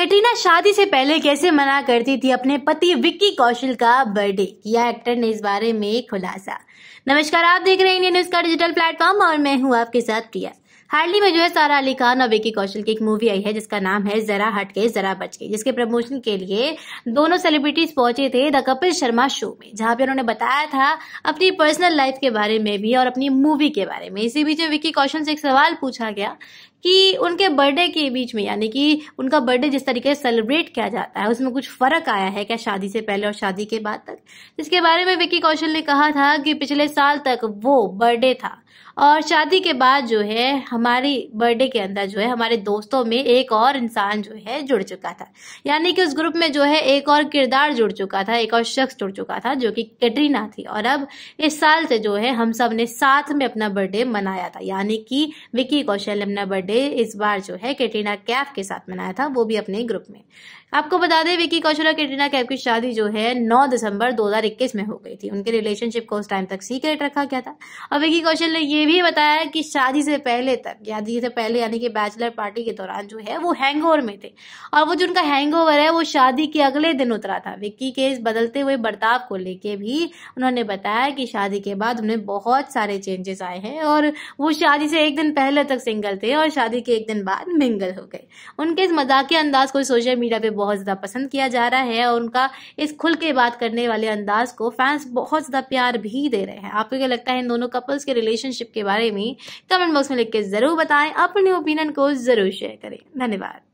कटरीना शादी से पहले कैसे मना करती थी अपने पति विक्की कौशल का बर्थडे किया एक्टर ने इस बारे में खुलासा नमस्कार आप देख रहे हैं इंडियन न्यूज का डिजिटल प्लेटफॉर्म और मैं हूं आपके साथ प्रिया हार्डली में जो है सारा अली खान और विकी कौशल की एक मूवी आई है जिसका नाम है जरा हट के जरा बच के जिसके प्रमोशन के लिए दोनों सेलिब्रिटीज पहुंचे थे द कपिल शर्मा शो में जहां पे उन्होंने बताया था अपनी पर्सनल लाइफ के बारे में भी और अपनी मूवी के बारे में इसी बीच विकी कौशल से एक सवाल पूछा गया कि उनके बर्थडे के बीच में यानी कि उनका बर्थडे जिस तरीके से सेलिब्रेट किया जाता है उसमें कुछ फर्क आया है क्या शादी से पहले और शादी के बाद तक जिसके बारे में विकी कौशल ने कहा था कि पिछले साल तक वो बर्थडे था और शादी के बाद जो है हमारी बर्थडे के अंदर जो है हमारे दोस्तों में एक और इंसान जो है जुड़ चुका था यानी कि उस ग्रुप में जो है एक और किरदार जुड़ चुका था एक और शख्स जुड़ चुका था जो कि कैटरीना थी और अब इस साल से जो है हम सब ने साथ में अपना बर्थडे मनाया था यानी कि विकी कौशल ने अपना बर्थडे इस बार जो है कैटरीना कैफ के साथ मनाया था वो भी अपने ग्रुप में आपको बता दें विकी कौशल और कैटरीना कैफ की शादी जो है नौ दिसंबर दो में हो गई थी उनके रिलेशनशिप को उस टाइम तक सीक्रेट रखा गया था और विकी कौशल ने ये भी बताया कि शादी से पहले तक शादी से पहले यानी कि बैचलर पार्टी के दौरान जो है वो हैंगओवर में थे और वो जो उनका हैंगओवर है वो शादी के अगले दिन उतरा था विक्की के इस बदलते हुए बर्ताव को लेके भी उन्होंने बताया कि शादी के बाद उन्हें बहुत सारे चेंजेस आए हैं और वो शादी से एक दिन पहले तक सिंगल थे और शादी के एक दिन बाद मिंगल हो गए उनके इस मजाक अंदाज को सोशल मीडिया पे बहुत ज़्यादा पसंद किया जा रहा है और उनका इस खुल के बात करने वाले अंदाज को फैंस बहुत ज़्यादा प्यार भी दे रहे हैं आपको क्या लगता है इन दोनों कपल्स के रिलेशनशिप के के बारे में कमेंट बॉक्स में लिख के ज़रूर बताएं अपने ओपिनियन को ज़रूर शेयर करें धन्यवाद